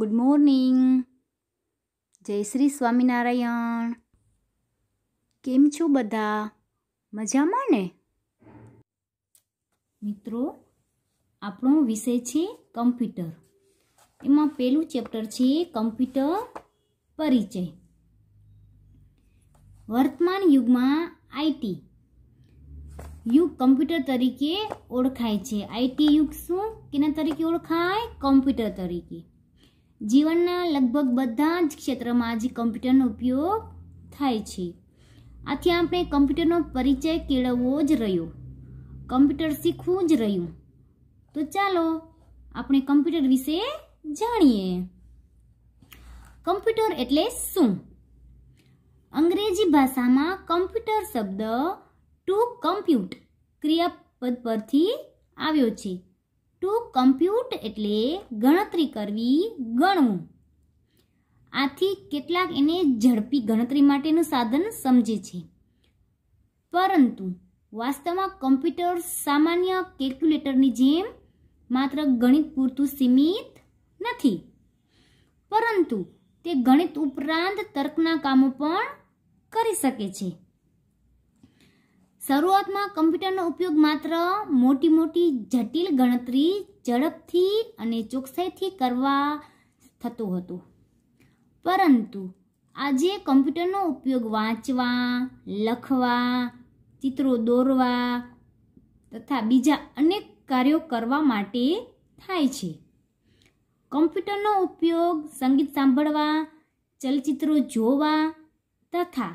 good morning જય શ્રી સ્વામિનારાયણ કેમ છો બધા મજામાં ને મિત્રો આપણો વિષય છે કમ્પ્યુટર એમાં પહેલું ચેપ્ટર છે કમ્પ્યુટર પરિચય વર્તમાન યુગમાં આઈટી યુગ કમ્પ્યુટર તરીકે ઓળખાય છે આઈટી યુગ શું કેના તરીકે ઓળખાય કમ્પ્યુટર તરીકે જીવનના લગભગ બધા જ ક્ષેત્રમાં આજે કમ્પ્યુટરનો ઉપયોગ થાય છે આથી આપણે કમ્પ્યુટરનો પરિચય કેળવવો જ રહ્યો કમ્પ્યુટર શીખવું જ રહ્યું તો ચાલો આપણે કમ્પ્યુટર વિશે જાણીએ કમ્પ્યુટર એટલે શું અંગ્રેજી ભાષામાં કમ્પ્યુટર શબ્દ ટુ કમ્પ્યુટ ક્રિયાપદ પરથી આવ્યો છે ટુ કમ્પ્યુટ એટલે ગણતરી કરવી ગણવું આથી કેટલાક એને ઝડપી ગણતરી માટેનું સાધન સમજે છે પરંતુ વાસ્તવમાં કમ્પ્યુટર સામાન્ય કેલ્ક્યુલેટરની જેમ માત્ર ગણિત પૂરતું સીમિત નથી પરંતુ તે ગણિત ઉપરાંત તર્કના કામો પણ કરી શકે છે શરૂઆતમાં કમ્પ્યુટરનો ઉપયોગ માત્ર મોટી મોટી જટિલ ગણતરી ઝડપથી અને ચોકસાઈથી કરવા થતું હતું પરંતુ આજે કમ્પ્યુટરનો ઉપયોગ વાંચવા લખવા ચિત્રો દોરવા તથા બીજા અનેક કાર્યો કરવા માટે થાય છે કમ્પ્યુટરનો ઉપયોગ સંગીત સાંભળવા ચલચિત્રો જોવા તથા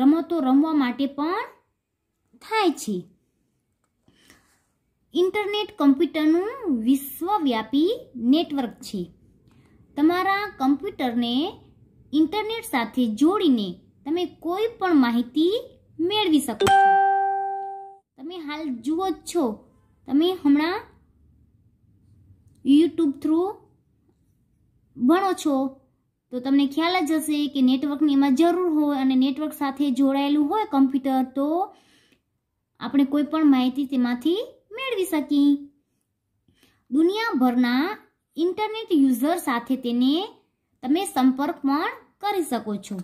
રમતો રમવા માટે પણ થાય છે ઇન્ટરનેટ કમ્પ્યુટરનું વિશ્વવ્યાપી નેટવર્ક છે તમારા કમ્પ્યુટરને ઇન્ટરનેટ સાથે જોડીને તમે કોઈ પણ માહિતી મેળવી શકો છો તમે હાલ જુઓ જ છો તમે હમણાં યુટ્યુબ થ્રુ ભણો છો તો તમને ખ્યાલ જ હશે કે નેટવર્કની એમાં જરૂર હોય અને નેટવર્ક સાથે જોડાયેલું હોય કમ્પ્યુટર તો આપણે કોઈ પણ માહિતી તેમાંથી મેળવી શકી દુનિયાભરના ઇન્ટરનેટ યુઝર સાથે તેને તમે સંપર્ક પણ કરી શકો છો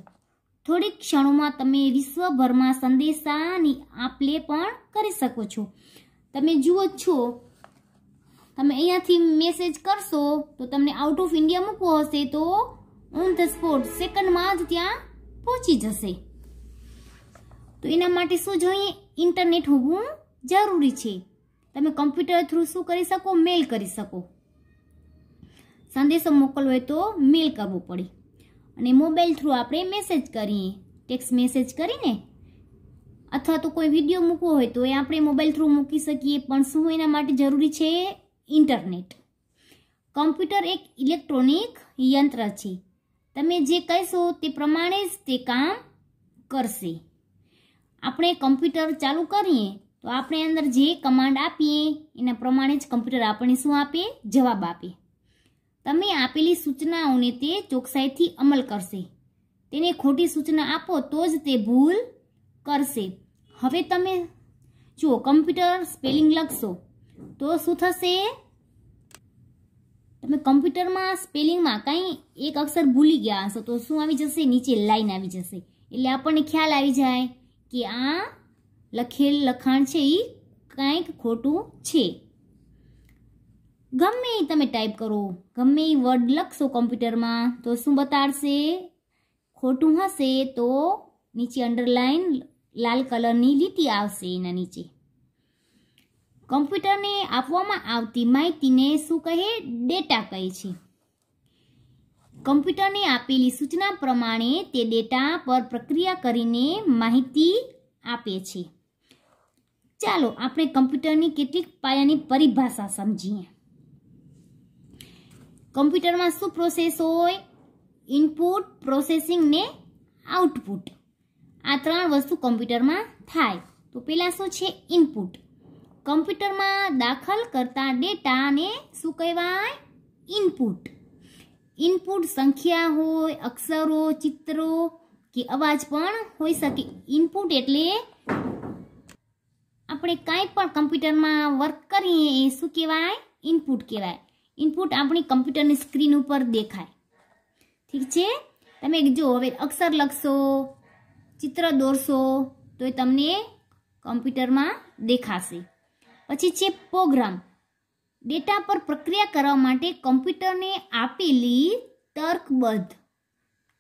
થોડીક ક્ષણોમાં તમે વિશ્વભરમાં સંદેશાની આપલે પણ કરી શકો છો તમે જુઓ છો તમે અહીંયાથી મેસેજ કરશો તો તમને આઉટ ઓફ ઇન્ડિયા મૂકવો હશે તો ઓન ધ સ્પોટ સેકન્ડમાં જ ત્યાં પહોંચી જશે તો એના માટે શું જોઈએ ઇન્ટરનેટ હોવું જરૂરી છે તમે કમ્પ્યુટર થ્રુ શું કરી શકો મેલ કરી શકો સંદેશો મોકલવો હોય તો મેલ કરવો પડે અને મોબાઈલ થ્રુ આપણે મેસેજ કરીએ ટેક્સ મેસેજ કરીને અથવા તો કોઈ વિડીયો મૂકવો હોય તો એ આપણે મોબાઈલ થ્રુ મૂકી શકીએ પણ શું એના માટે જરૂરી છે ઇન્ટરનેટ કમ્પ્યુટર એક ઇલેક્ટ્રોનિક યંત્ર છે તમે જે કહેશો તે પ્રમાણે જ તે કામ કરશે આપણે કમ્પ્યુટર ચાલુ કરીએ તો આપણે અંદર જે કમાન્ડ આપીએ એના પ્રમાણે જ કમ્પ્યુટર આપણને શું આપે જવાબ આપે તમે આપેલી સૂચનાઓને તે ચોકસાઈથી અમલ કરશે તેને ખોટી સૂચના આપો તો જ તે ભૂલ કરશે હવે તમે જુઓ કમ્પ્યુટર સ્પેલિંગ લખશો તો શું થશે તમે કમ્પ્યુટરમાં સ્પેલિંગમાં કંઈ એક અક્ષર ભૂલી ગયા હશો તો શું આવી જશે નીચે લાઈન આવી જશે એટલે આપણને ખ્યાલ આવી જાય કે આ લખેલ લખાણ છે એ કાંઈક ખોટું છે ગમે એ તમે ટાઈપ કરો ગમે એ વર્ડ લખશો કોમ્પ્યુટરમાં તો શું બતાડશે ખોટું હશે તો નીચે અંડરલાઈન લાલ કલરની લીટી આવશે એના નીચે કોમ્પ્યુટરને આપવામાં આવતી માહિતીને શું કહે ડેટા કહે છે કમ્પ્યુટરને આપેલી સૂચના પ્રમાણે તે ડેટા પર પ્રક્રિયા કરીને માહિતી આપે છે ચાલો આપણે કમ્પ્યુટરની કેટલીક પાયાની પરિભાષા સમજીએ કમ્પ્યુટરમાં શું પ્રોસેસ હોય ઇનપુટ પ્રોસેસિંગ ને આઉટપુટ આ ત્રણ વસ્તુ કમ્પ્યુટરમાં થાય તો પહેલાં શું છે ઇનપુટ કમ્પ્યુટરમાં દાખલ કરતા ડેટાને શું કહેવાય ઇનપુટ ઇનપુટ સંખ્યા હોય અક્ષરો ચિત્રો કે અવાજ પણ હોઈ શકે ઇનપુટ એટલે આપણે કાંઈ પણ કમ્પ્યુટરમાં વર્ક કરીએ એ શું કહેવાય ઇનપુટ કહેવાય ઇનપુટ આપણી કમ્પ્યુટરની સ્ક્રીન ઉપર દેખાય ઠીક છે તમે જો હવે અક્ષર લખશો ચિત્ર દોરશો તો એ તમને કમ્પ્યુટરમાં દેખાશે પછી છે પ્રોગ્રામ ડેટા પર પ્રક્રિયા કરવા માટે કમ્પ્યુટરને આપેલી તર્કબદ્ધ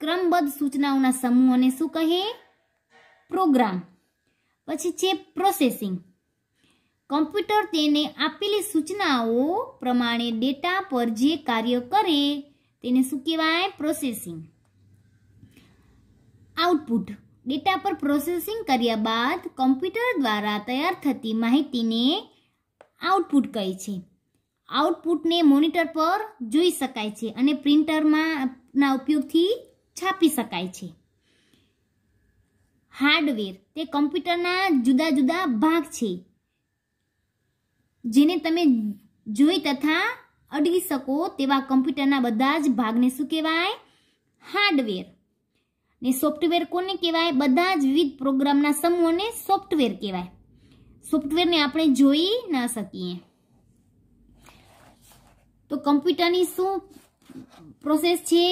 ક્રમબદ્ધ સૂચનાઓના સમૂહને શું કહે પ્રોગ્રામ પછી છે પ્રોસેસિંગ કમ્પ્યુટર તેને આપેલી સૂચનાઓ પ્રમાણે ડેટા પર જે કાર્ય કરે તેને શું કહેવાય પ્રોસેસિંગ આઉટપુટ ડેટા પર પ્રોસેસિંગ કર્યા બાદ કમ્પ્યુટર દ્વારા તૈયાર થતી માહિતીને આઉટપુટ કહે છે આઉટપુટને મોનિટર પર જોઈ શકાય છે અને પ્રિન્ટરમાં ઉપયોગથી છાપી શકાય છે હાર્ડવેર તે કમ્પ્યુટરના જુદા જુદા ભાગ છે જેને તમે જોઈ તથા અડવી શકો તેવા કમ્પ્યુટરના બધા જ ભાગને શું કહેવાય હાર્ડવેર ને સોફ્ટવેર કોને કહેવાય બધા જ વિવિધ પ્રોગ્રામના સમૂહોને સોફ્ટવેર કહેવાય સોફ્ટવેરને આપણે જોઈ ન શકીએ તો કમ્પ્યુટરની શું પ્રોસેસ છે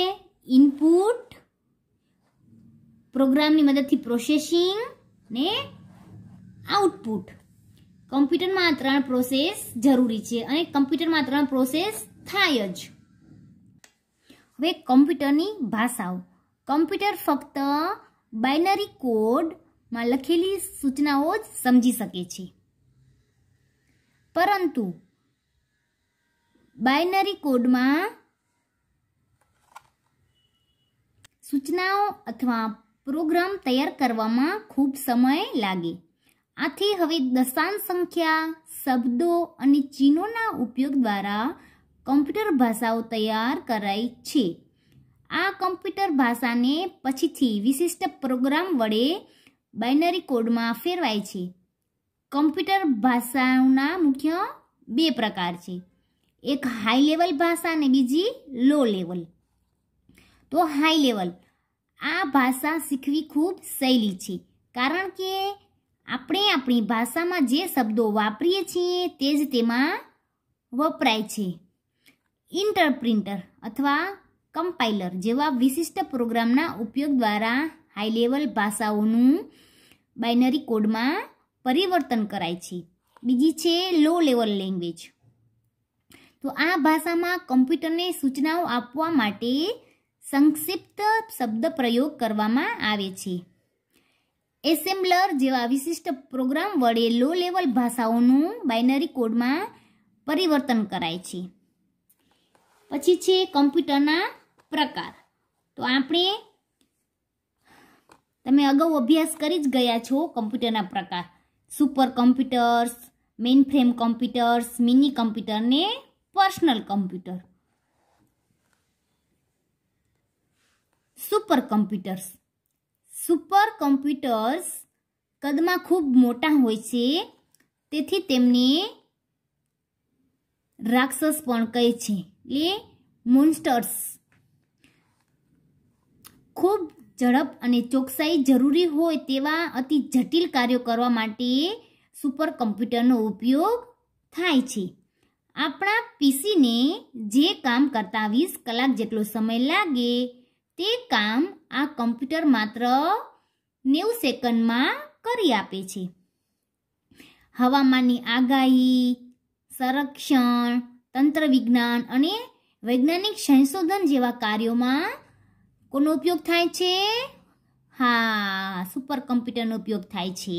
ઇનપુટ પ્રોગ્રામની મદદથી પ્રોસેસિંગ ને આઉટપુટ કમ્પ્યુટરમાં ત્રણ પ્રોસેસ જરૂરી છે અને કમ્પ્યુટરમાં ત્રણ પ્રોસેસ થાય જ હવે કમ્પ્યુટરની ભાષાઓ કમ્પ્યુટર ફક્ત બાઇનરી કોડમાં લખેલી સૂચનાઓ જ સમજી શકે છે પરંતુ બાયનરી કોડમાં સૂચનાઓ અથવા પ્રોગ્રામ તૈયાર કરવામાં ખૂબ સમય લાગે આથી હવે દશાંશ સંખ્યા શબ્દો અને ચિહ્નોના ઉપયોગ દ્વારા કમ્પ્યુટર ભાષાઓ તૈયાર કરાઈ છે આ કમ્પ્યુટર ભાષાને પછીથી વિશિષ્ટ પ્રોગ્રામ વડે બાઇનરી કોડમાં ફેરવાય છે કમ્પ્યુટર ભાષાઓના મુખ્ય બે પ્રકાર છે એક હાઈ લેવલ ભાષા અને બીજી લો લેવલ તો હાઈ લેવલ આ ભાષા શીખવી ખૂબ સહેલી છે કારણ કે આપણે આપણી ભાષામાં જે શબ્દો વાપરીએ છીએ તે જ તેમાં વપરાય છે ઇન્ટરપ્રિન્ટર અથવા કમ્પાઇલર જેવા વિશિષ્ટ પ્રોગ્રામના ઉપયોગ દ્વારા હાઈ લેવલ ભાષાઓનું બાઇનરી કોડમાં પરિવર્તન કરાય છે બીજી છે લો લેવલ લેંગ્વેજ તો આ ભાષામાં કમ્પ્યુટરને સૂચનાઓ આપવા માટે સંક્ષિપ્ત શબ્દ પ્રયોગ કરવામાં આવે છે એસેમ્બલર જેવા વિશિષ્ટ પ્રોગ્રામ વડે લો લેવલ ભાષાઓનું બાઇનરી કોડમાં પરિવર્તન કરાય છે પછી છે કમ્પ્યુટરના પ્રકાર તો આપણે તમે અગાઉ અભ્યાસ કરી જ ગયા છો કમ્પ્યુટરના પ્રકાર super computers mainframe computers mini કમ્પ્યુટરને personal computer super computers super computers કદમાં ખૂબ મોટા હોય છે તેથી તેમને રાક્ષસ પણ કહે છે એ મોન્સ્ટર્સ ખૂબ ઝડપ અને ચોકસાઈ જરૂરી હોય તેવા અતિ જટિલ કાર્યો કરવા માટે સુપર કમ્પ્યુટરનો ઉપયોગ થાય છે આપણા પીસીને જે કામ કરતાં વીસ કલાક જેટલો સમય લાગે તે કામ આ કમ્પ્યુટર માત્ર નેવું સેકન્ડમાં કરી આપે છે હવામાનની આગાહી સંરક્ષણ તંત્ર વિજ્ઞાન અને વૈજ્ઞાનિક સંશોધન જેવા કાર્યોમાં કોનો ઉપયોગ થાય છે હા સુપર કમ્પ્યુટરનો ઉપયોગ થાય છે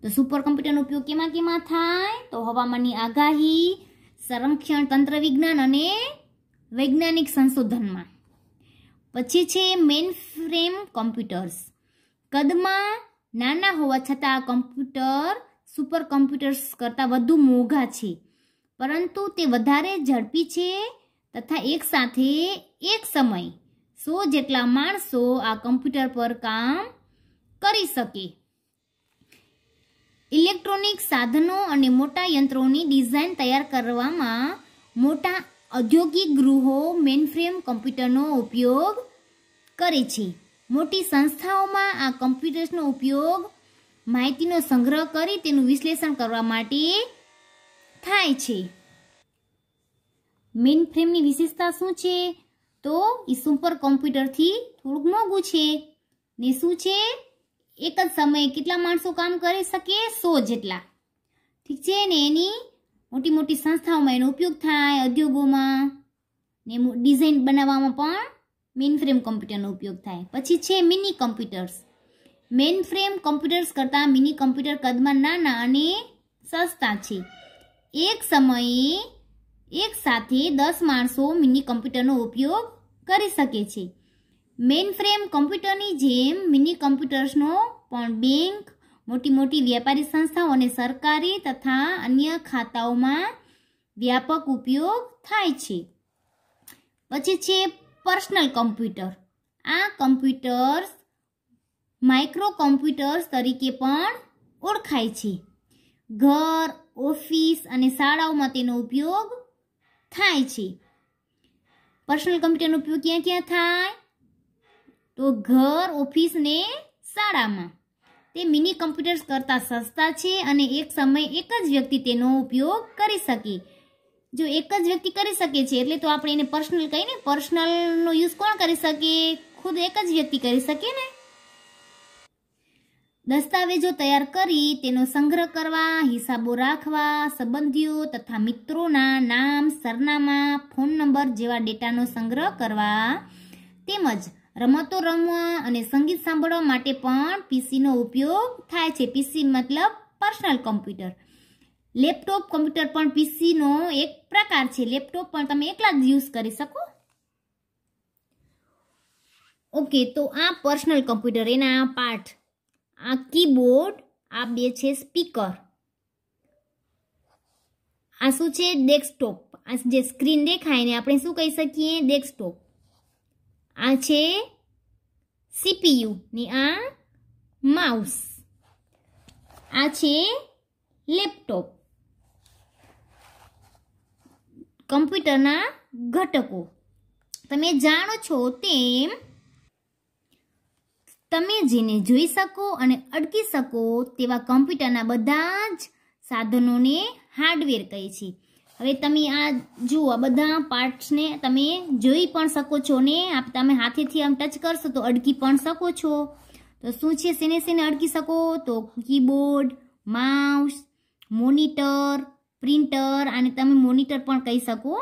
તો સુપર કમ્પ્યુટરનો ઉપયોગ કેમાં કેમાં થાય તો હવામાનની આગાહી સંરક્ષણ વિજ્ઞાન અને વૈજ્ઞાનિક સંશોધનમાં પછી છે મેઇન ફ્રેમ કોમ્પ્યુટર્સ કદમાં નાના હોવા છતાં આ કોમ્પ્યુટર સુપર કોમ્પ્યુટર્સ કરતાં વધુ મોંઘા છે પરંતુ તે વધારે ઝડપી છે તથા એકસાથે એક સમય સો જેટલા માણસો આ કમ્પ્યુટર પર કામ કરી શકે ઇલેક્ટ્રોનિક સાધનો અને મોટા યંત્રોની ડિઝાઇન તૈયાર કરવામાં મોટા ઔદ્યોગિક ગૃહો મેનફ્રેમ કમ્પ્યુટરનો ઉપયોગ કરે છે મોટી સંસ્થાઓમાં આ કમ્પ્યુટર્સનો ઉપયોગ માહિતીનો સંગ્રહ કરી તેનું વિશ્લેષણ કરવા માટે થાય છે મેનફ્રેમની વિશેષતા શું છે તો એ સુપર કોમ્પ્યુટરથી થોડુંક મોંઘું છે ને શું છે એક જ સમયે કેટલા માણસો કામ કરી શકે સો જેટલા ઠીક છે ને એની મોટી મોટી સંસ્થાઓમાં એનો ઉપયોગ થાય ઉદ્યોગોમાં ને ડિઝાઇન બનાવવામાં પણ મેઇન ફ્રેમ કમ્પ્યુટરનો ઉપયોગ થાય પછી છે mini computers mainframe computers કરતાં મિની કમ્પ્યુટર કદમાં નાના અને સસ્તા છે એક સમયે એક સાથે દસ માણસો મિની કમ્પ્યુટરનો ઉપયોગ કરી શકે છે મેઇન ફ્રેમ કમ્પ્યુટરની જેમ મિની કમ્પ્યુટર્સનો પણ બેંક મોટી મોટી વ્યાપારી સંસ્થાઓ અને સરકારી તથા અન્ય ખાતાઓમાં વ્યાપક ઉપયોગ થાય છે પછી છે પર્સનલ કમ્પ્યુટર આ કમ્પ્યુટર્સ માઇક્રો કમ્પ્યુટર્સ તરીકે પણ ઓળખાય છે ઘર ઓફિસ અને શાળાઓમાં તેનો ઉપયોગ થાય છે પર્સનલ કમ્પ્યુટરનો ઉપયોગ ક્યાં ક્યાં થાય તો ઘર ઓફિસ ને શાળામાં તે મિની કમ્પ્યુટર્સ કરતાં સસ્તા છે અને એક સમય એક જ વ્યક્તિ તેનો ઉપયોગ કરી શકે જો એક જ વ્યક્તિ કરી શકે છે એટલે તો આપણે એને પર્સનલ કહીને પર્સનલનો યુઝ કોણ કરી શકે ખુદ એક જ વ્યક્તિ કરી શકે ને દસ્તાવેજો તૈયાર કરી તેનો સંગ્રહ કરવા હિસાબો રાખવા સંબંધીઓ તથા મિત્રોના નામ સરનામા ફોન નંબર જેવા ડેટાનો સંગ્રહ કરવા તેમજ રમતો રમવા અને સંગીત સાંભળવા માટે પણ પીસીનો ઉપયોગ થાય છે પીસી મતલબ પર્સનલ કોમ્પ્યુટર લેપટોપ કોમ્પ્યુટર પણ પીસીનો એક પ્રકાર છે લેપટોપ પણ તમે એકલા જ યુઝ કરી શકો ઓકે તો આ પર્સનલ કોમ્પ્યુટર એના આ પાર્ટ આ કીબોર્ડ આ બે છે સ્પીકર આ શું છે ડેસ્કટોપ આ જે સ્ક્રીન દેખાય ને આપણે શું કહી શકીએ ડેસ્કટોપ આ છે સીપીયુની ને આ માઉસ આ છે લેપટોપ કમ્પ્યુટરના ઘટકો તમે જાણો છો તેમ તમે જેને જોઈ શકો અને અટકી શકો તેવા કમ્પ્યુટરના બધા જ સાધનોને હાર્ડવેર કહે છે હવે તમે આ જુઓ બધા પાર્ટ્સને તમે જોઈ પણ શકો છો ને તમે હાથેથી આમ ટચ કરશો તો અડકી પણ શકો છો તો શું છે શેને શેને અડકી શકો તો કીબોર્ડ માઉસ મોનિટર પ્રિન્ટર અને તમે મોનિટર પણ કહી શકો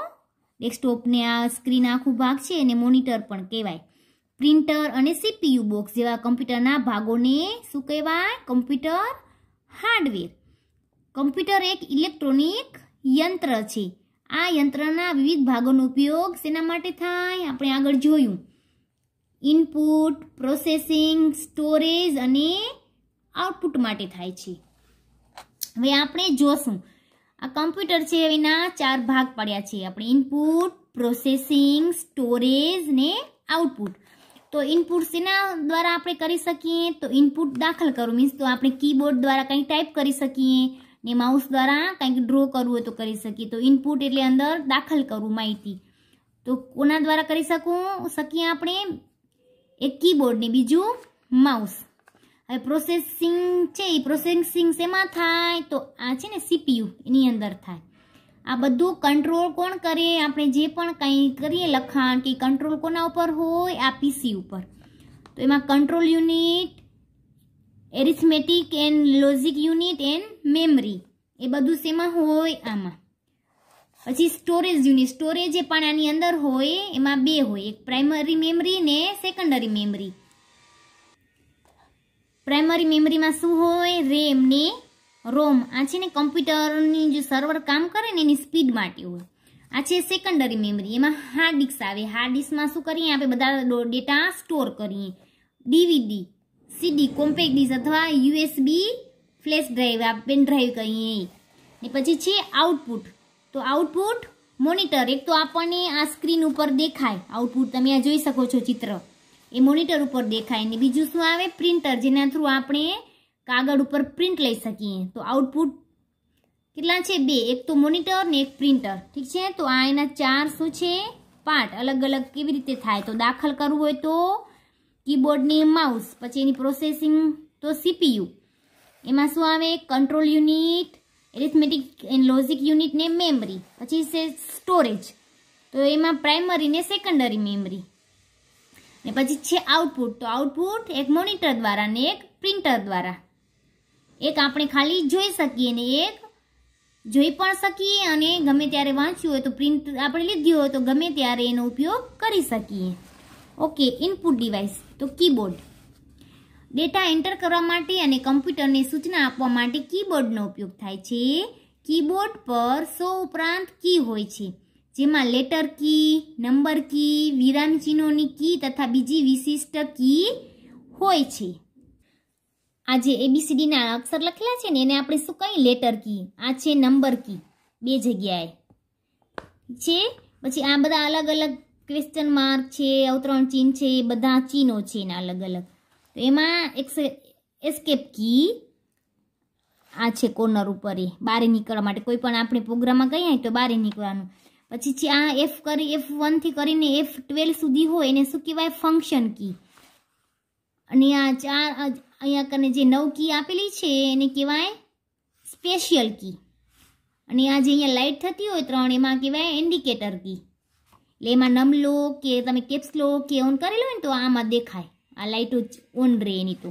ડેસ્કટોપને આ સ્ક્રીન આખું ભાગ છે એને મોનિટર પણ કહેવાય પ્રિન્ટર અને સીપીયુ બોક્સ જેવા કમ્પ્યુટરના ભાગોને શું કહેવાય કમ્પ્યુટર હાર્ડવેર કમ્પ્યુટર એક ઇલેક્ટ્રોનિક યંત્ર છે આ યંત્રના વિવિધ ભાગોનો ઉપયોગ શેના માટે થાય આપણે આગળ જોયું ઇનપુટ પ્રોસેસિંગ સ્ટોરેજ અને આઉટપુટ માટે થાય છે હવે આપણે જોશું આ કમ્પ્યુટર છે એના ચાર ભાગ પડ્યા છે આપણે ઇનપુટ પ્રોસેસિંગ સ્ટોરેજ ને આઉટપુટ તો ઇનપુટ શેના દ્વારા આપણે કરી શકીએ તો ઇનપુટ દાખલ કરવું મીન્સ તો આપણે કીબોર્ડ દ્વારા કંઈ ટાઈપ કરી શકીએ ને માઉસ દ્વારા કંઈક ડ્રો કરવું હોય તો કરી શકીએ તો ઇનપુટ એટલે અંદર દાખલ કરવું માહિતી તો કોના દ્વારા કરી શકું શકીએ આપણે એક કીબોર્ડ બીજું માઉસ હવે પ્રોસેસિંગ છે એ પ્રોસેસિંગ શેમાં થાય તો આ છે ને સીપીયુ એની અંદર થાય આ બધું કંટ્રોલ કોણ કરે આપણે જે પણ કંઈ કરીએ લખાણ કે કંટ્રોલ કોના ઉપર હોય આ પીસી ઉપર તો એમાં control unit arithmetic and logic unit and memory એ બધું શેમાં હોય આમાં પછી સ્ટોરેજ યુનિટ સ્ટોરેજ એ પણ આની અંદર હોય એમાં બે હોય એક પ્રાઇમરી મેમરી ને સેકન્ડરી મેમરી પ્રાઇમરી મેમરીમાં શું હોય રેમ ને રોમ આ છે ને કમ્પ્યુટરની જે સર્વર કામ કરે ને એની સ્પીડ માટે હોય આ છે સેકન્ડરી મેમરી એમાં હાર્ડ ડિસ્ક આવે હાર્ડ ડિસ્કમાં શું કરીએ આપણે બધા ડેટા સ્ટોર કરીએ ડીવીડી સીડી કોમ્પેક્ટ ડિસ્ક અથવા યુએસબી ફ્લેશ ડ્રાઈવ આ પેન ડ્રાઈવ કહીએ ને પછી છે આઉટપુટ તો આઉટપુટ મોનિટર એક તો આપણને આ સ્ક્રીન ઉપર દેખાય આઉટપુટ તમે આ જોઈ શકો છો ચિત્ર એ મોનિટર ઉપર દેખાય ને બીજું શું આવે પ્રિન્ટર જેના થ્રુ આપણે કાગળ ઉપર પ્રિન્ટ લઈ શકીએ તો આઉટપુટ કેટલા છે બે એક તો મોનિટર ને એક પ્રિન્ટર ઠીક છે તો આ એના ચાર શું છે પાર્ટ અલગ અલગ કેવી રીતે થાય તો દાખલ કરવું હોય તો કીબોર્ડની માઉસ પછી એની પ્રોસેસિંગ તો સીપીયુ એમાં શું આવે control unit arithmetic and logic unit ને મેમરી પછી છે સ્ટોરેજ તો એમાં પ્રાઇમરી ને સેકન્ડરી મેમરી ને પછી છે આઉટપુટ તો આઉટપુટ એક મોનિટર દ્વારા ને એક પ્રિન્ટર દ્વારા એક આપણે ખાલી જોઈ શકીએ ને એક જોઈ પણ શકીએ અને ગમે ત્યારે વાંચ્યું હોય તો પ્રિન્ટ આપણે લીધી હોય તો ગમે ત્યારે એનો ઉપયોગ કરી શકીએ ઓકે ઇનપુટ ડિવાઇસ તો કીબોર્ડ ડેટા એન્ટર કરવા માટે અને કમ્પ્યુટરને સૂચના આપવા માટે કીબોર્ડનો ઉપયોગ થાય છે કીબોર્ડ પર સો ઉપરાંત કી હોય છે જેમાં લેટર કી નંબર કી વિરામ ચિહ્નોની કી તથા બીજી વિશિષ્ટ કી હોય છે આ જે એબીસીડીના અક્ષર લખેલા છે ને એને આપણે શું કહીએ લેટર કી આ છે નંબર કી બે જગ્યાએ છે પછી આ બધા અલગ અલગ ક્વેશ્ચન માર્ક છે અવતરણ ચિહ્ન છે એ બધા ચિહ્નો છે એના અલગ અલગ તો એમાં એક એસ્કેપ કી આ છે કોર્નર ઉપર એ બારે નીકળવા માટે કોઈ પણ આપણે પ્રોગ્રામમાં કહીએ તો બારે નીકળવાનું પછી છે આ એફ કરી એફ વનથી કરીને એફ ટ્વેલ્વ સુધી હોય એને શું કહેવાય ફંક્શન કી અને આ ચાર અહીંયા કને જે નવ કી આપેલી છે એને કહેવાય સ્પેશિયલ કી અને આ જે અહીંયા લાઇટ થતી હોય ત્રણ એમાં કહેવાય ઇન્ડિકેટર કી એટલે એમાં નમલો કે તમે કેપ્સ લો કે ઓન કરેલો હોય ને તો આમાં દેખાય આ લાઇટો ઓન રહે એની તો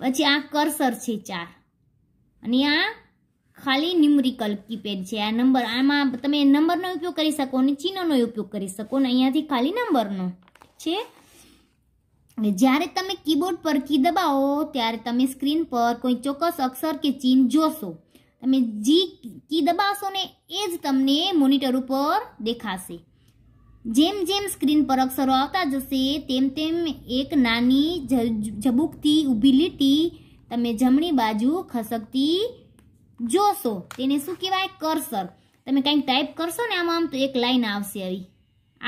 પછી આ કર્સર છે ચાર અને આ ખાલી ન્યુમરિકલ કીપેડ છે આ નંબર આમાં તમે નંબરનો ઉપયોગ કરી શકો અને ચિહ્નનો ઉપયોગ કરી શકો ને અહીંયાથી ખાલી નંબરનો છે જ્યારે તમે કીબોર્ડ પર કી દબાવો ત્યારે તમે સ્ક્રીન પર કોઈ ચોક્કસ અક્ષર કે ચિહ્ન જોશો તમે જી કી દબાવશો ને એ જ તમને મોનિટર ઉપર દેખાશે જેમ જેમ સ્ક્રીન પર અક્ષરો આવતા જશે તેમ તેમ એક નાની ઝબુકતી ઊભી લીટી તમે જમણી બાજુ ખસકતી જોશો તેને શું કહેવાય કર્સર તમે કંઈક ટાઈપ કરશો ને આમાં આમ તો એક લાઈન આવશે આવી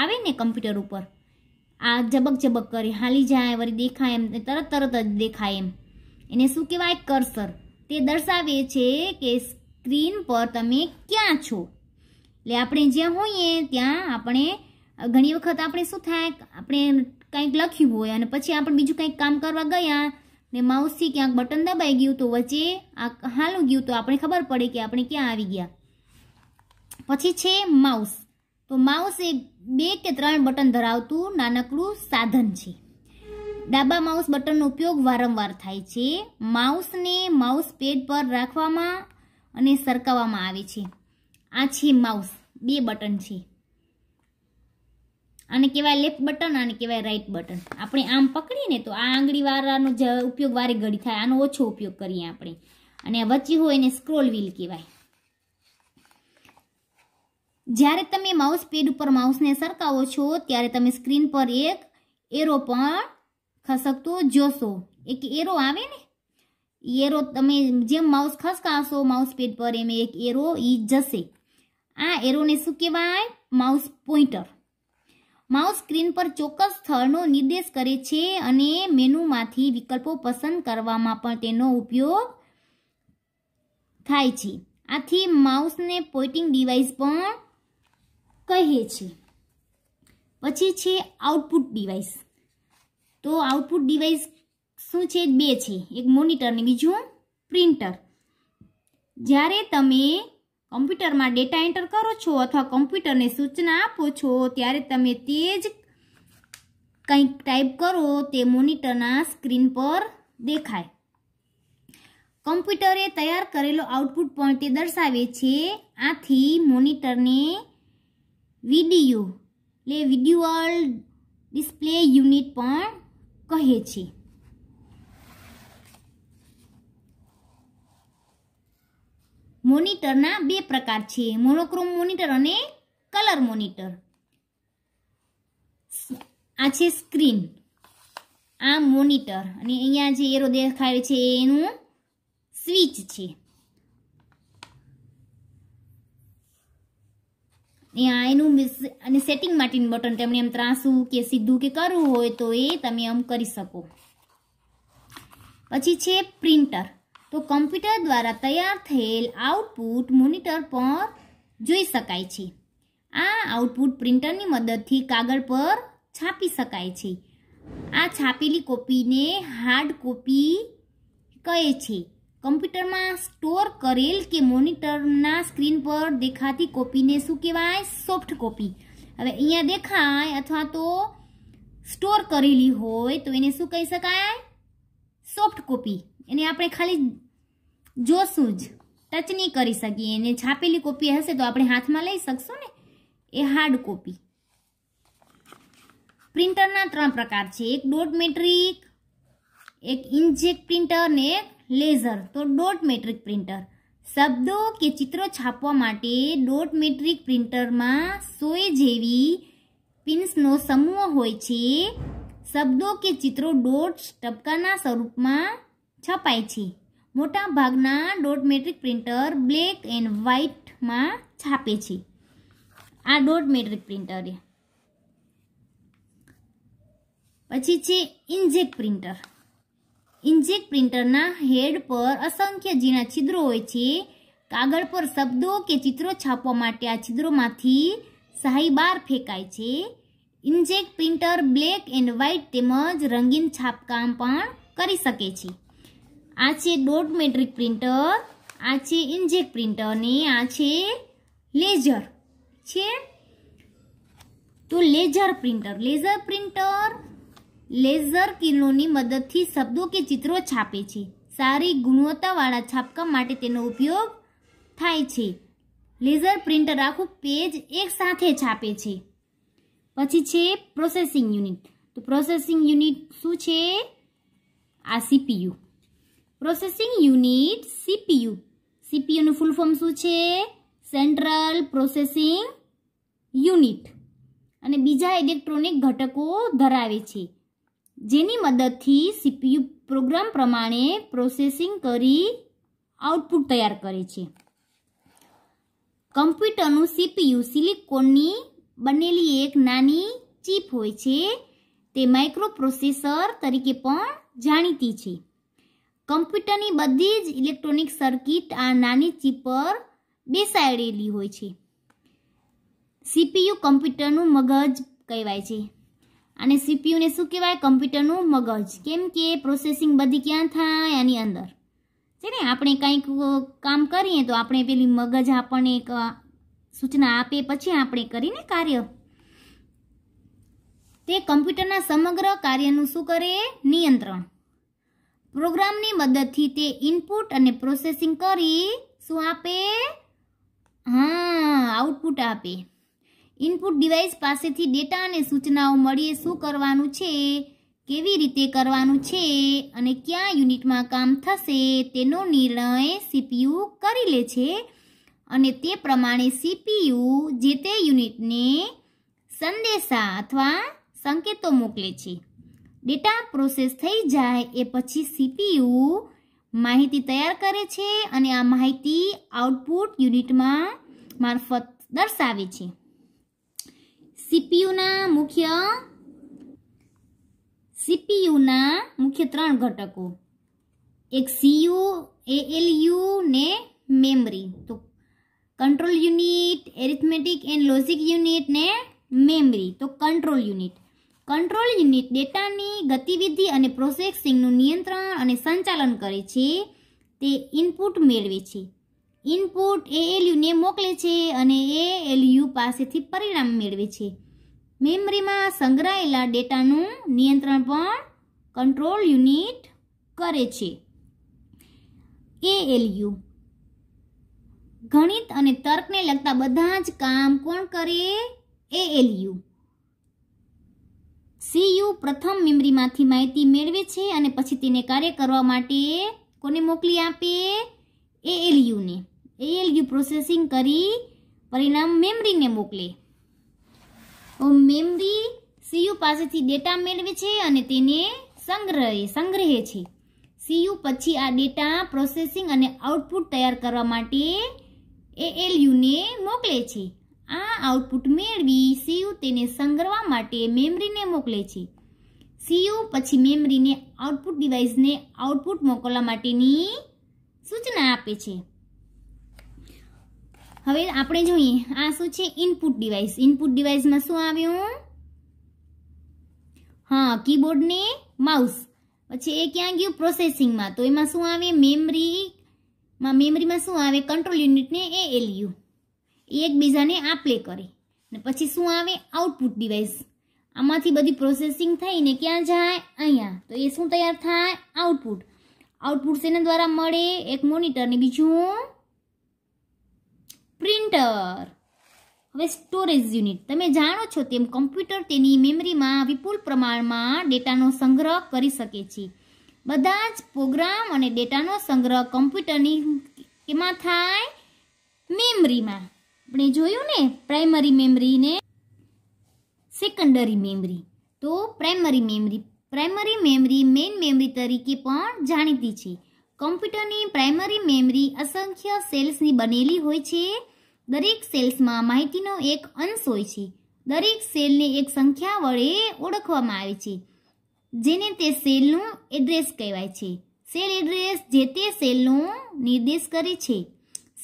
આવે ને કમ્પ્યુટર ઉપર આ ઝબક ઝબક કરી હાલી જાય વળી દેખાય એમ તરત તરત જ દેખાય એમ એને શું કહેવાય કર્સર તે દર્શાવે છે કે સ્ક્રીન પર તમે ક્યાં છો એટલે આપણે જ્યાં હોઈએ ત્યાં આપણે ઘણી વખત આપણે શું થાય આપણે કંઈક લખ્યું હોય અને પછી આપણે બીજું કંઈક કામ કરવા ગયા ને માઉસથી ક્યાંક બટન દબાઈ ગયું તો વચ્ચે આ હાલું ગયું તો આપણે ખબર પડે કે આપણે ક્યાં આવી ગયા પછી છે માઉસ તો માઉસ એ બે કે ત્રણ બટન ધરાવતું નાનકડું સાધન છે ડાબા માઉસ બટનનો ઉપયોગ વારંવાર થાય છે માઉસને માઉસ પેડ પર રાખવામાં અને સરકાવવામાં આવે છે આ છે માઉસ બે બટન છે આને કહેવાય લેફ્ટ બટન આને કહેવાય રાઈટ બટન આપણે આમ પકડીને તો આ આંગળીવાળાનો જ ઉપયોગ વારે ઘડી થાય આનો ઓછો ઉપયોગ કરીએ આપણે અને આ વચ્ચે હોય એને સ્ક્રોલ વ્હીલ કહેવાય જ્યારે તમે માઉસ પેડ ઉપર માઉસને સરકાવો છો ત્યારે તમે સ્ક્રીન પર એક એરો પણ ખસકતો જોશો એક એરો આવે ને એરો તમે જેમ માઉસ ખસકાશો માઉસ પેડ પર એમ એક એરો ઈ જશે આ એરોને શું કહેવાય માઉસ પોઈન્ટર માઉસ સ્ક્રીન પર ચોક્કસ સ્થળનો નિર્દેશ કરે છે અને મેનુમાંથી વિકલ્પો પસંદ કરવામાં પણ તેનો ઉપયોગ થાય છે આથી માઉસને પોઇટિંગ ડિવાઇસ પણ કહે છે પછી છે આઉટપુટ ડિવાઇસ તો આઉટપુટ ડિવાઇસ શું છે બે છે એક મોનિટર ને બીજું પ્રિન્ટર જ્યારે તમે કમ્પ્યુટરમાં ડેટા એન્ટર કરો છો અથવા કમ્પ્યુટરને સૂચના આપો છો ત્યારે તમે તે જ કંઈક ટાઈપ કરો તે મોનિટરના સ્ક્રીન પર દેખાય કમ્પ્યુટરે તૈયાર કરેલો આઉટપુટ પણ તે દર્શાવે છે આથી મોનિટરને વિડીયો એટલે વિડ્યુઅલ ડિસ્પ્લે યુનિટ પણ કહે છે મોનિટરના બે પ્રકાર છે મોનોક્રોમ મોનિટર અને કલર મોનિટર આ છે સ્ક્રીન આ મોનિટર અને અહીંયા જે એરો દેખાય છે એનું સ્વિચ છે આ એનું અને સેટિંગ માટેનું બટન તમને એમ ત્રાસવું કે સીધું કે કરવું હોય તો એ તમે આમ કરી શકો પછી છે પ્રિન્ટર તો કમ્પ્યુટર દ્વારા તૈયાર થયેલ આઉટપુટ મોનિટર પર જોઈ શકાય છે આ આઉટપુટ પ્રિન્ટરની મદદથી કાગળ પર છાપી શકાય છે આ છાપેલી કોપીને હાર્ડ કોપી કહે છે કમ્પ્યુટરમાં સ્ટોર કરેલ કે મોનિટરના સ્ક્રીન પર દેખાતી કોપીને શું કહેવાય સોફ્ટ કોપી હવે અહીંયા દેખાય અથવા તો સ્ટોર કરેલી હોય તો એને શું કહી શકાય સોફ્ટ કોપી એને આપણે ખાલી જોશું જ ટચ નહીં કરી શકીએ એને છાપેલી કોપી હશે તો આપણે હાથમાં લઈ શકશું ને એ હાર્ડ કોપી પ્રિન્ટરના ત્રણ પ્રકાર છે એક ડોટ મેટ્રિક એક ઇન્જેક પ્રિન્ટર ને એક લેઝર તો ડોટ મેટ્રિક પ્રિન્ટર શબ્દો કે ચિત્રો છાપવા માટે ડોટ મેટ્રિક પ્રિન્ટરમાં સોય જેવી પિન્સનો સમૂહ હોય છે શબ્દો કે ચિત્રો ડોટ્સ ટપકાના સ્વરૂપમાં છપાય છે મોટા ભાગના dot matrix printer black and વ્હાઇટમાં છાપે છે આ ડોટ મેટ્રિક પ્રિન્ટરે પછી છે ઇન્જેક પ્રિન્ટર ઇન્જેક પ્રિન્ટરના હેડ પર અસંખ્ય ઝીણા છિદ્રો હોય છે કાગળ પર શબ્દો કે ચિત્રો છાપવા માટે આ છિદ્રોમાંથી શાહીબાર ફેંકાય છે inkjet printer black and white તેમજ રંગીન છાપકામ પણ કરી શકે છે આ છે ડોટ મેટ્રિક પ્રિન્ટર આ છે ઇન્જેક પ્રિન્ટર ને આ છે લેઝર છે તો laser printer laser printer laser કિરણોની મદદથી શબ્દો કે ચિત્રો છાપે છે સારી ગુણવત્તાવાળા છાપકામ માટે તેનો ઉપયોગ થાય છે લેઝર પ્રિન્ટર આખું પેજ એકસાથે છાપે છે પછી છે પ્રોસેસિંગ યુનિટ તો પ્રોસેસિંગ યુનિટ શું છે આ સીપીયુ પ્રોસેસિંગ યુનિટ સીપીયુ સીપીયુનું ફૂલ ફોર્મ શું છે સેન્ટ્રલ પ્રોસેસિંગ યુનિટ અને બીજા ઇલેક્ટ્રોનિક ઘટકો ધરાવે છે જેની મદદથી સીપીયુ પ્રોગ્રામ પ્રમાણે પ્રોસેસિંગ કરી આઉટપુટ તૈયાર કરે છે કમ્પ્યુટરનું સીપીયુ સિલિકોનની બનેલી એક નાની ચીપ હોય છે તે માઇક્રોપ્રોસેસર તરીકે પણ જાણીતી છે કમ્પ્યુટરની બધી જ ઇલેક્ટ્રોનિક સર્કિટ આ નાની ચીપ પર બેસાડેલી હોય છે સીપીયુ કમ્પ્યુટરનું મગજ કહેવાય છે અને સીપીયુને શું કહેવાય કમ્પ્યુટરનું મગજ કેમ કે પ્રોસેસિંગ બધી ક્યાં થાય આની અંદર છે ને આપણે કંઈક કામ કરીએ તો આપણે પેલી મગજ આપણને એક સૂચના આપે પછી આપણે કરીને કાર્ય તે કમ્પ્યુટરના સમગ્ર કાર્યનું શું કરે નિયંત્રણ પ્રોગ્રામની મદદથી તે ઇનપુટ અને પ્રોસેસિંગ કરી શું આપે હા આઉટપુટ આપે ઇનપુટ ડિવાઇસ પાસેથી ડેટા અને સૂચનાઓ મળીએ શું કરવાનું છે કેવી રીતે કરવાનું છે અને ક્યાં યુનિટમાં કામ થશે તેનો નિર્ણય સીપીયુ કરી લે છે અને તે પ્રમાણે સીપીયુ જે તે યુનિટને સંદેશા અથવા સંકેતો મોકલે છે ડેટા પ્રોસેસ થઈ જાય એ પછી સીપીયુ માહિતી તૈયાર કરે છે અને આ માહિતી આઉટપુટ યુનિટમાં મારફત દર્શાવે છે સીપીયુના મુખ્ય સીપીયુના મુખ્ય ત્રણ ઘટકો એક સીયુ એ એએલયુ ને મેમરી તો control unit arithmetic and logic unit ને મેમરી તો કંટ્રોલ યુનિટ કંટ્રોલ યુનિટ ડેટાની ગતિવિધિ અને પ્રોસેસિંગનું નિયંત્રણ અને સંચાલન કરે છે તે ઇનપુટ મેળવે છે ઇનપુટ એએલયુને મોકલે છે અને એ એલયુ પાસેથી પરિણામ મેળવે છે મેમરીમાં સંગ્રહાયેલા ડેટાનું નિયંત્રણ પણ કંટ્રોલ યુનિટ કરે છે એએલયુ ગણિત અને તર્કને લગતા બધા જ કામ કોણ કરે એએલયુ સીયુ પ્રથમ મેમરીમાંથી માહિતી મેળવે છે અને પછી તેને કાર્ય કરવા માટે કોને મોકલી આપે એએલયુને એએલયુ પ્રોસેસિંગ કરી પરિણામ મેમરીને મોકલે મેમરી સીયુ પાસેથી ડેટા મેળવે છે અને તેને સંગ્રહે સંગ્રહે છે સીયુ પછી આ ડેટા પ્રોસેસિંગ અને આઉટપુટ તૈયાર કરવા માટે એલયુને મોકલે છે આ આઉટપુટ મેળવી સીયુ તેને સંગ્રહવા માટે મેમરીને મોકલે છે સીયુ પછી મેમરીને આઉટપુટ ડિવાઇસને આઉટપુટ મોકલવા માટેની સૂચના આપે છે હવે આપણે જોઈએ આ શું છે ઇનપુટ ડિવાઇસ ઇનપુટ ડિવાઇસમાં શું આવ્યું હા કીબોર્ડ ને માઉસ પછી એ ક્યાં ગયું પ્રોસેસિંગમાં તો એમાં શું આવે મેમરી માં મેમરીમાં શું આવે કંટ્રોલ યુનિટને એ એલયુ એ એકબીજાને આ પ્લે કરે ને પછી શું આવે આઉટપુટ ડિવાઇસ આમાંથી બધી પ્રોસેસિંગ થઈને ક્યાં જાય અહીંયા તો એ શું તૈયાર થાય આઉટપુટ આઉટપુટ શેના દ્વારા મળે એક મોનિટર ને બીજું પ્રિન્ટર હવે સ્ટોરેજ યુનિટ તમે જાણો છો તેમ કમ્પ્યુટર તેની મેમરીમાં વિપુલ પ્રમાણમાં ડેટાનો સંગ્રહ કરી શકે છે બધા જ પ્રોગ્રામ અને ડેટાનો સંગ્રહ કમ્પ્યુટરની એમાં થાય મેમરીમાં આપણે જોયું ને પ્રાઇમરી મેમરી ને સેકન્ડરી મેમરી તો primary memory primary memory main memory તરીકે પણ જાણીતી છે કમ્પ્યુટરની પ્રાઇમરી મેમરી અસંખ્ય સેલ્સની બનેલી હોય છે દરેક સેલ્સમાં માહિતીનો એક અંશ હોય છે દરેક સેલને એક સંખ્યા વડે ઓળખવામાં આવે છે જેને તે સેલનું એડ્રેસ કહેવાય છે સેલ એડ્રેસ જે તે સેલનું નિર્દેશ કરે છે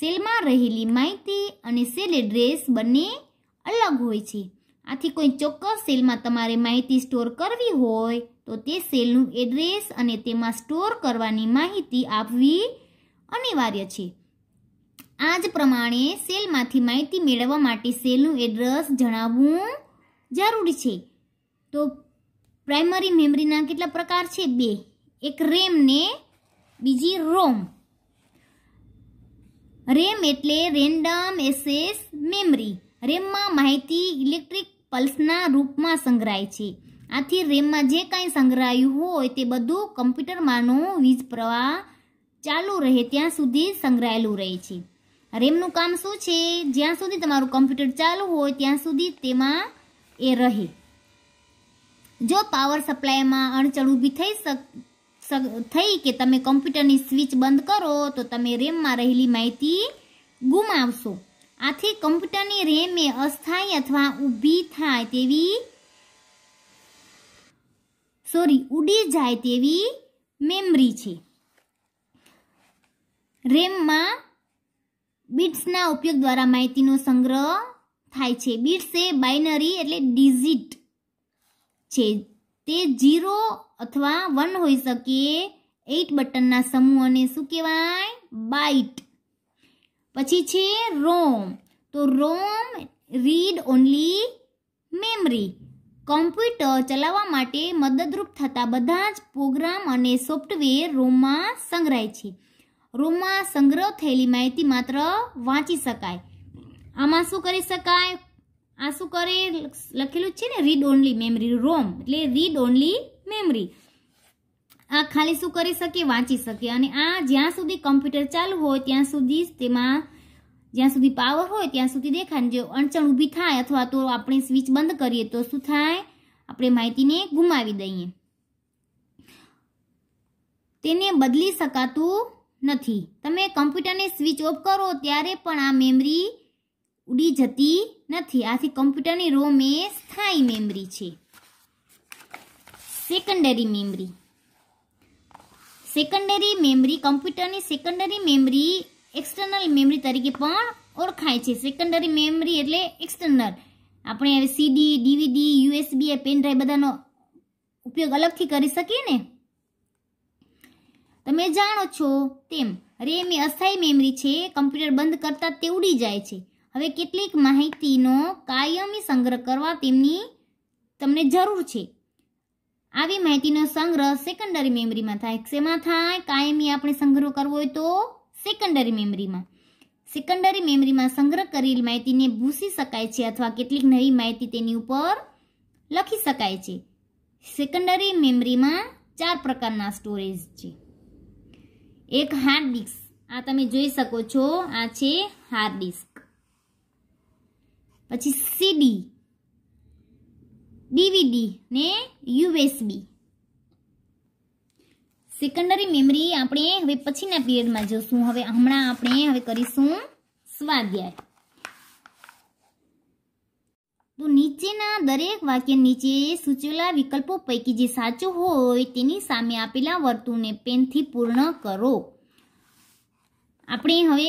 સેલમાં રહેલી માહિતી અને સેલ એડ્રેસ બંને અલગ હોય છે આથી કોઈ ચોક્કસ સેલમાં તમારે માહિતી સ્ટોર કરવી હોય તો તે સેલનું એડ્રેસ અને તેમાં સ્ટોર કરવાની માહિતી આપવી અનિવાર્ય છે આ જ પ્રમાણે સેલમાંથી માહિતી મેળવવા માટે સેલનું એડ્રેસ જણાવવું જરૂરી છે તો પ્રાઇમરી મેમરીના કેટલા પ્રકાર છે બે એક રેમ ને બીજી રોમ રેમ એટલે રેન્ડમ એસેસ મેમરી રેમમાં માહિતી ઇલેક્ટ્રિક પલ્સના રૂપમાં સંગ્રહાય છે આથી રેમમાં જે કાંઈ સંગ્રહાયું હોય તે બધું કમ્પ્યુટરમાંનો વીજ પ્રવાહ ચાલુ રહે ત્યાં સુધી સંગ્રહાયેલું રહે છે રેમનું કામ શું છે જ્યાં સુધી તમારું કમ્પ્યુટર ચાલુ હોય ત્યાં સુધી તેમાં એ રહે જો પાવર સપ્લાયમાં અડચણ ઊભી થઈ થઈ કે તમે કમ્પ્યુટરની સ્વિચ બંધ કરો તો તમે રેમમાં રહેલી માહિતી ગુમાવશો આથી કમ્પ્યુટરની રેમ એ અસ્થાયી અથવા ઊભી થાય તેવી સોરી ઉડી જાય તેવી મેમરી છે રેમમાં બિટ્સના ઉપયોગ દ્વારા માહિતીનો સંગ્રહ થાય છે બિટ્સ એ બાઇનરી એટલે ડિઝિટ છે તે ઝીરો અથવા વન હોઈ શકે એઇટ બટનના સમૂહોને શું કહેવાય બાઇટ પછી છે રોમ તો ROM read only memory computer ચલાવવા માટે મદદરૂપ થતા બધા જ પ્રોગ્રામ અને સોફ્ટવેર રોમમાં સંગ્રહાય છે રોમમાં સંગ્રહ થયેલી માહિતી માત્ર વાંચી શકાય આમાં શું કરી શકાય આ શું કરે લખેલું છે ને રીડ ઓનલી મેમરી રોમ એટલે રીડ ઓનલી મેમરી આ ખાલી શું કરી શકે વાંચી શકે અને આ જ્યાં સુધી કમ્પ્યુટર ચાલુ હોય ત્યાં સુધી તેમાં જ્યાં સુધી પાવર હોય ત્યાં સુધી દેખાય જો અડચણ ઊભી થાય અથવા તો આપણે સ્વિચ બંધ કરીએ તો શું થાય આપણે માહિતીને ગુમાવી દઈએ તેને બદલી શકાતું નથી તમે કમ્પ્યુટરને સ્વિચ ઓફ કરો ત્યારે પણ આ મેમરી ઉડી જતી નથી આથી કમ્પ્યુટરની રોમ એ સ્થાયી મેમરી છે સેકન્ડરી મેમરી સેકન્ડરી મેમરી કમ્પ્યુટરની સેકન્ડરી મેમરી એક્સટર્નલ મેમરી તરીકે પણ ઓળખાય છે સેકન્ડરી મેમરી એટલે એક્સટર્નલ આપણે હવે CD DVD USB pen drive બધાનો ઉપયોગ અલગથી કરી શકીએ ને તમે જાણો છો તેમ રેમ એ અસ્થાયી મેમરી છે કમ્પ્યુટર બંધ કરતાં તે ઉડી જાય છે હવે કેટલીક માહિતીનો કાયમી સંગ્રહ કરવા તેમની તમને જરૂર છે આવી માહિતીનો સંગ્રહ સેકન્ડરી મેમરીમાં થાય શેમાં થાય કાયમી આપણે સંગ્રહ કરવો હોય તો સેકન્ડરી મેમરીમાં સેકન્ડરી મેમરીમાં સંગ્રહ કરેલી માહિતીને ભૂસી શકાય છે અથવા કેટલીક નવી માહિતી તેની ઉપર લખી શકાય છે સેકન્ડરી મેમરીમાં ચાર પ્રકારના સ્ટોરેજ છે એક હાર્ડ ડિસ્ક આ તમે જોઈ શકો છો આ છે હાર્ડ ડિસ્ક પછી સીડી ડીવીડી ને યુએસબી સેકન્ડરી મેમરી આપણે હવે પછીના પીરિયડમાં જોશું હવે હમણાં આપણે હવે કરીશું સ્વાધ્યાય તો નીચેના દરેક વાક્ય નીચે સૂચવેલા વિકલ્પો પૈકી જે સાચું હોય તેની સામે આપેલા વર્તુળને પેનથી પૂર્ણ કરો આપણે હવે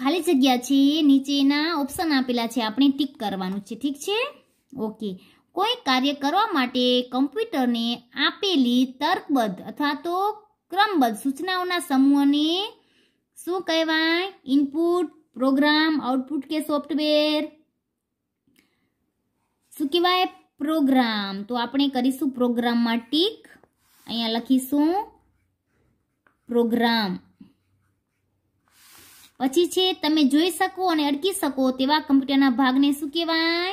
ખાલી જગ્યા છે નીચેના ઓપ્શન આપેલા છે આપણે ટીક કરવાનું છે ઠીક છે ઓકે કોઈ કાર્ય કરવા માટે કમ્પ્યુટરને આપેલી તર્કબદ્ધ અથવા તો ક્રમબદ્ધ સૂચનાઓના સમૂહને શું કહેવાય ઇનપુટ પ્રોગ્રામ આઉટપુટ કે સોફ્ટવેર શું કહેવાય પ્રોગ્રામ તો આપણે કરીશું પ્રોગ્રામમાં ટીક અહીંયા લખીશું પ્રોગ્રામ પછી છે તમે જોઈ શકો અને અડકી શકો તેવા કમ્પ્યુટરના ભાગને શું કહેવાય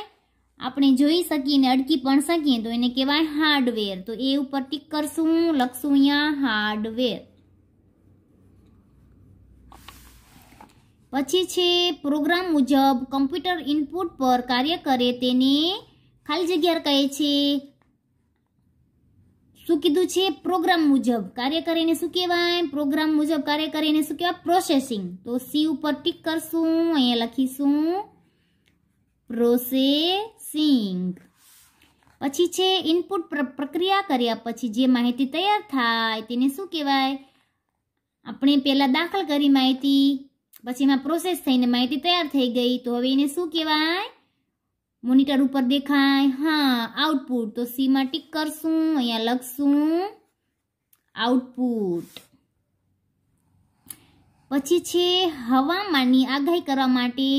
આપણે જોઈ શકીએ અને અડકી પણ શકીએ તો એને કહેવાય હાર્ડવેર તો એ ઉપર ટીક કરશું લખશું અહીંયા હાર્ડવેર પછી છે પ્રોગ્રામ મુજબ કમ્પ્યુટર ઇનપુટ પર કાર્ય કરે તેને ખાલી જગ્યા કહે છે શું કીધું છે પ્રોગ્રામ મુજબ કાર્ય કરીને શું કહેવાય પ્રોગ્રામ મુજબ કાર્ય કરીને શું કહેવાય પ્રોસેસિંગ તો સી ઉપર ટીક કરશું અહીંયા લખીશું પ્રોસેસિંગ પછી છે ઇનપુટ પ્રક્રિયા કર્યા પછી જે માહિતી તૈયાર થાય તેને શું કહેવાય આપણે પહેલાં દાખલ કરી માહિતી પછી એમાં પ્રોસેસ થઈને માહિતી તૈયાર થઈ ગઈ તો હવે એને શું કહેવાય મોનિટર ઉપર દેખાય હા આઉટપુટ તો સી માં ટીક કરસુ અહીંયા લખસુ આઉટપુટ પછી છે હવામાનની આગાહી કરવા માટે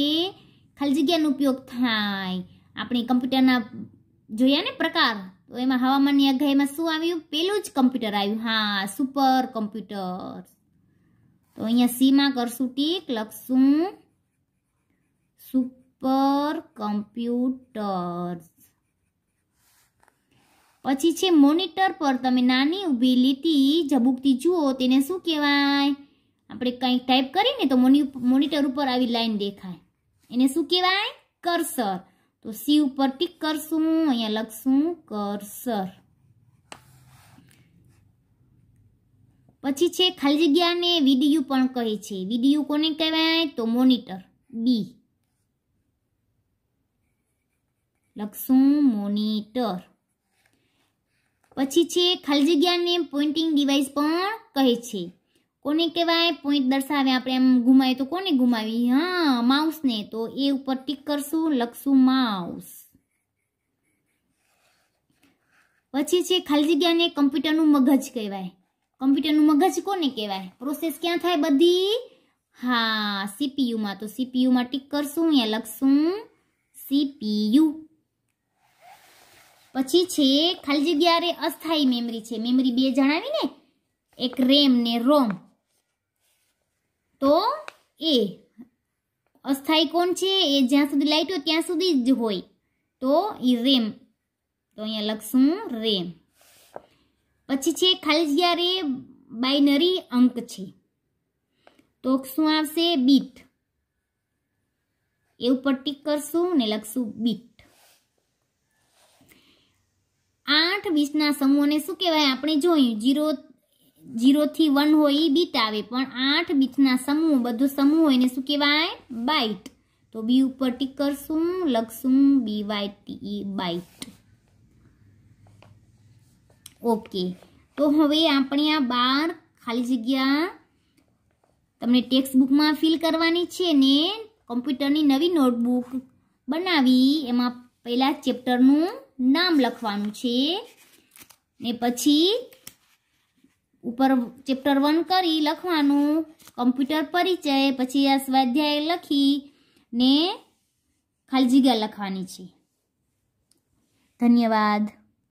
કાલજીગ્યાનો ઉપયોગ થાય આપણી કમ્પ્યુટરના જોઈએને પ્રકાર તો એમાં હવામાનની આગાહીમાં શું આવ્યું પેલું જ કમ્પ્યુટર આવ્યું હા સુપર કમ્પ્યુટર્સ તો અહીંયા સી માં કરસુ ટીક લખસુ સુ કમ્પ્યુટર્સ પછી છે મોનિટર પર તમે નાની ઊભી લીટી ઝબુકતી જુઓ તેને શું કહેવાય આપણે કંઈક ટાઈપ કરીને તો મોનિટર ઉપર આવી લાઈન દેખાય એને શું કહેવાય કર્સર તો સી ઉપર ટીક કરશું અહીંયા લખશું કર્સર પછી છે ખાલી જગ્યાને વિડીયું પણ કહે છે વિડીયું કોને કહેવાય તો મોનિટર બી લખશું મોનિટર પછી છે ખાલી જગ્યાને પોઇન્ટિંગ ડિવાઇસ પણ કહે છે કોને કહેવાય પોઈન્ટ દર્શાવે આપણે એમ ગુમાવીએ તો કોને ગુમાવી હા માઉસને તો એ ઉપર ટીક કરશું લખશું માઉસ પછી છે ખાલી જગ્યાને કમ્પ્યુટરનું મગજ કહેવાય કમ્પ્યુટરનું મગજ કોને કહેવાય પ્રોસેસ ક્યાં થાય બધી હા સીપીયુમાં તો સીપીયુમાં ટીક કરશું અહીંયા લખશું સીપીયુ પછી છે ખાલી જગ્યા અસ્થાયી મેમરી છે મેમરી બે જણાવી ને એક રેમ ને રોમ તો એ અસ્થાયી કોણ છે એ જ્યાં સુધી લાઈટ હોય ત્યાં સુધી જ હોય તો એ રેમ તો અહીંયા લખશું રેમ પછી છે ખાલી જગ્યા બાઇનરી અંક છે તો શું આવશે બીટ એ ઉપર ટીક કરશું ને લખશું બીટ આઠ વીસના સમૂહને શું કહેવાય આપણે જોયું જીરો જીરોથી વન હોય એ બીટ આવે પણ આઠ બીટના સમૂહ બધો સમૂહ હોય ને શું કહેવાય બાઇટ તો બી ઉપર ટીક કરશું લખશું B Y T e, byte okay તો હવે આપણે આ બાર ખાલી જગ્યા તમને ટેક્સ્ટ બુકમાં ફિલ કરવાની છે ને કોમ્પ્યુટરની નવી નોટબુક બનાવી એમાં પહેલાં ચેપ્ટરનું નામ લખવાનું છે ને પછી ઉપર ચેપ્ટર વન કરી લખવાનું કમ્પ્યુટર પરિચય પછી આ સ્વાધ્યાય લખી ને ખાલી જગ્યા લખવાની છે ધન્યવાદ